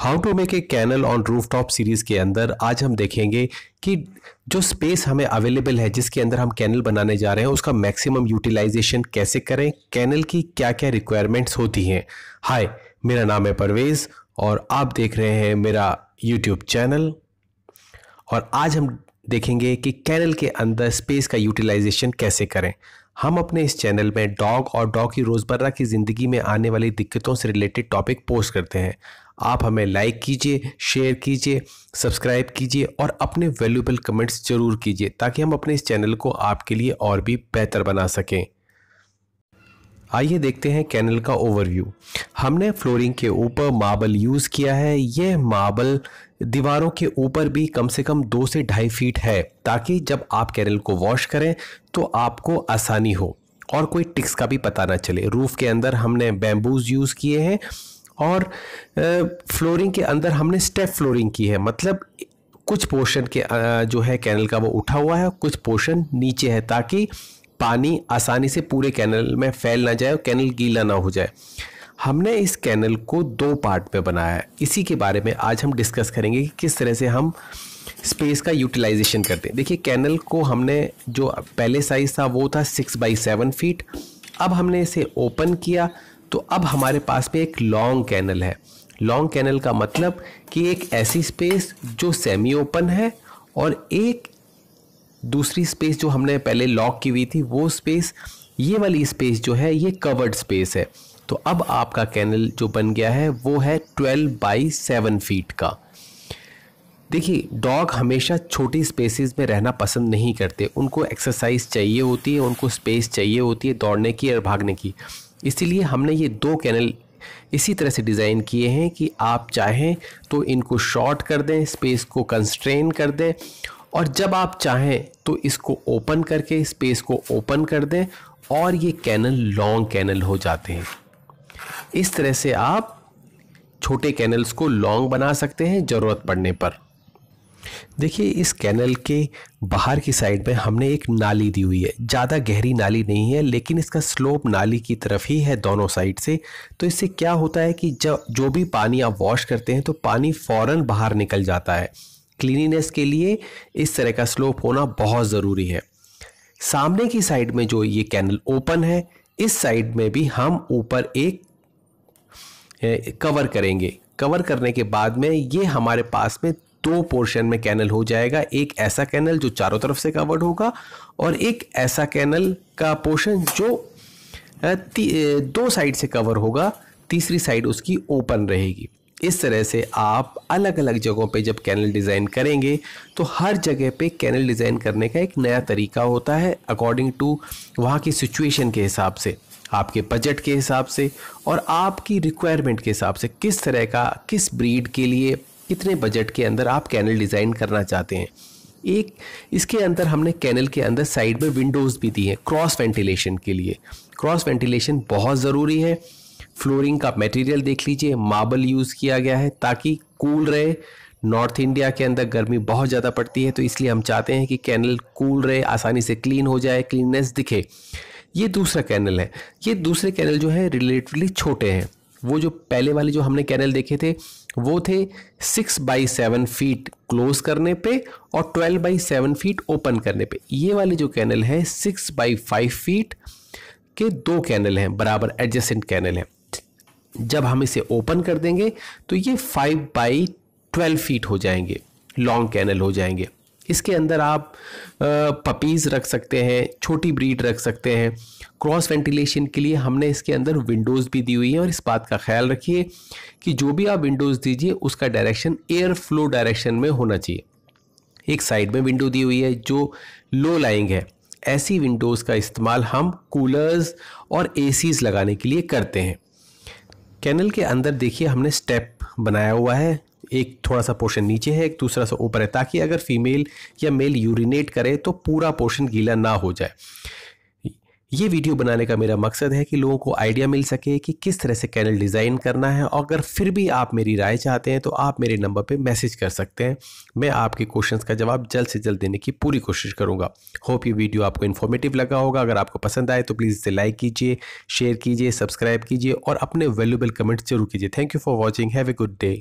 how to make a canal on roof top series के अंदर आज हम देखेंगे कि जो स्पेस हमें अवेलेबल है जिसके अंदर हम कैनल बनाने जा रहे हैं उसका मैक्सिमम यूटिलाइजेशन कैसे करें कैनल की क्या क्या रिक्वायरमेंट्स होती हैं हाय मेरा नाम है परवेज़ और आप देख रहे हैं मेरा यूट्यूब चैनल और आज हम देखेंगे कि कैनल के अंदर स्पेस का यूटिलाइजेशन कैसे करें हम अपने इस चैनल में डॉग और डॉग की रोज़मर्रा की ज़िंदगी में आने वाली दिक्कतों से रिलेटेड टॉपिक पोस्ट करते हैं आप हमें लाइक कीजिए शेयर कीजिए सब्सक्राइब कीजिए और अपने वैल्यूबल कमेंट्स जरूर कीजिए ताकि हम अपने इस चैनल को आपके लिए और भी बेहतर बना सकें आइए देखते हैं कैनल का ओवरव्यू हमने फ्लोरिंग के ऊपर मार्बल यूज़ किया है यह मार्बल दीवारों के ऊपर भी कम से कम दो से ढाई फीट है ताकि जब आप कैनल को वॉश करें तो आपको आसानी हो और कोई टिक्स का भी पता ना चले रूफ़ के अंदर हमने बैम्बूज यूज़ किए हैं और फ्लोरिंग के अंदर हमने स्टेप फ्लोरिंग की है मतलब कुछ पोर्शन के जो है कैनल का वो उठा हुआ है कुछ पोर्शन नीचे है ताकि पानी आसानी से पूरे कैनल में फैल ना जाए और कैनल गीला ना हो जाए हमने इस कैनल को दो पार्ट में बनाया है इसी के बारे में आज हम डिस्कस करेंगे कि किस तरह से हम स्पेस का यूटिलाइजेशन करते हैं देखिए कैनल को हमने जो पहले साइज़ था वो था सिक्स बाई सेवन फीट अब हमने इसे ओपन किया तो अब हमारे पास में एक लॉन्ग कैनल है लॉन्ग कैनल का मतलब कि एक ऐसी स्पेस जो सेमी ओपन है और एक दूसरी स्पेस जो हमने पहले लॉक की हुई थी वो स्पेस ये वाली स्पेस जो है ये कवर्ड स्पेस है तो अब आपका कैनल जो बन गया है वो है ट्वेल्व बाई सेवन फीट का देखिए डॉग हमेशा छोटी स्पेसेस में रहना पसंद नहीं करते उनको एक्सरसाइज चाहिए होती है उनको स्पेस चाहिए होती है दौड़ने की और भागने की इसीलिए हमने ये दो कैनल इसी तरह से डिज़ाइन किए हैं कि आप चाहें तो इनको शॉर्ट कर दें स्पेस को कंस्ट्रेन कर दें और जब आप चाहें तो इसको ओपन करके स्पेस को ओपन कर दें और ये कैनल लॉन्ग कैनल हो जाते हैं इस तरह से आप छोटे कैनल्स को लॉन्ग बना सकते हैं ज़रूरत पड़ने पर देखिए इस कैनल के बाहर की साइड में हमने एक नाली दी हुई है ज़्यादा गहरी नाली नहीं है लेकिन इसका स्लोप नाली की तरफ ही है दोनों साइड से तो इससे क्या होता है कि जब जो भी पानी आप वॉश करते हैं तो पानी फ़ौरन बाहर निकल जाता है क्लीनिनेस के लिए इस तरह का स्लोप होना बहुत ज़रूरी है सामने की साइड में जो ये कैनल ओपन है इस साइड में भी हम ऊपर एक कवर करेंगे कवर करने के बाद में ये हमारे पास में दो पोर्शन में कैनल हो जाएगा एक ऐसा कैनल जो चारों तरफ से कवर्ड होगा और एक ऐसा कैनल का पोर्शन जो दो साइड से कवर होगा तीसरी साइड उसकी ओपन रहेगी इस तरह से आप अलग अलग जगहों पे जब कैनल डिज़ाइन करेंगे तो हर जगह पे कैनल डिज़ाइन करने का एक नया तरीका होता है अकॉर्डिंग टू वहाँ की सिचुएशन के हिसाब से आपके बजट के हिसाब से और आपकी रिक्वायरमेंट के हिसाब से किस तरह का किस ब्रीड के लिए कितने बजट के अंदर आप कैनल डिज़ाइन करना चाहते हैं एक इसके अंदर हमने कैनल के अंदर साइड में विंडोज़ भी दी हैं क्रॉस वेंटिलेशन के लिए क्रॉस वेंटिलेशन बहुत ज़रूरी है फ्लोरिंग का मटेरियल देख लीजिए मार्बल यूज़ किया गया है ताकि कूल रहे नॉर्थ इंडिया के अंदर गर्मी बहुत ज़्यादा पड़ती है तो इसलिए हम चाहते हैं कि कैनल कूल रहे आसानी से क्लीन हो जाए क्लीननेस दिखे ये दूसरा कैनल है ये दूसरे कैनल जो है रिलेटिवली छोटे हैं वो जो पहले वाले जो हमने कैनल देखे थे वो थे six by seven feet close करने पे और twelve by seven feet open करने पे ये वाले जो कैनल है सिक्स बाई फाइव फीट के दो कैनल हैं बराबर एडजेसेंट कैनल हैं जब हम इसे ओपन कर देंगे तो ये फाइव बाई ट्वेल्व फीट हो जाएंगे लॉन्ग कैनल हो जाएंगे इसके अंदर आप पपीज़ रख सकते हैं छोटी ब्रीड रख सकते हैं क्रॉस वेंटिलेशन के लिए हमने इसके अंदर विंडोज़ भी दी हुई है और इस बात का ख्याल रखिए कि जो भी आप विंडोज़ दीजिए उसका डायरेक्शन एयर फ्लो डायरेक्शन में होना चाहिए एक साइड में विंडो दी हुई है जो लो लाइंग है ऐसी विंडोज़ का इस्तेमाल हम कूलर्स और ए लगाने के लिए करते हैं कैनल के अंदर देखिए हमने स्टेप बनाया हुआ है एक थोड़ा सा पोर्शन नीचे है एक दूसरा सा ऊपर है ताकि अगर फीमेल या मेल यूरिनेट करे तो पूरा पोर्शन गीला ना हो जाए ये वीडियो बनाने का मेरा मकसद है कि लोगों को आइडिया मिल सके कि किस तरह से कैनल डिज़ाइन करना है और अगर फिर भी आप मेरी राय चाहते हैं तो आप मेरे नंबर पे मैसेज कर सकते हैं मैं आपके क्वेश्चंस का जवाब जल्द से जल्द देने की पूरी कोशिश करूँगा होप ये वीडियो आपको इन्फॉर्मेटिव लगा होगा अगर आपको पसंद आए तो प्लीज़ इसे लाइक कीजिए शेयर कीजिए सब्सक्राइब कीजिए और अपने वैल्यूबल कमेंट्स जरूर कीजिए thank you for watching have a good day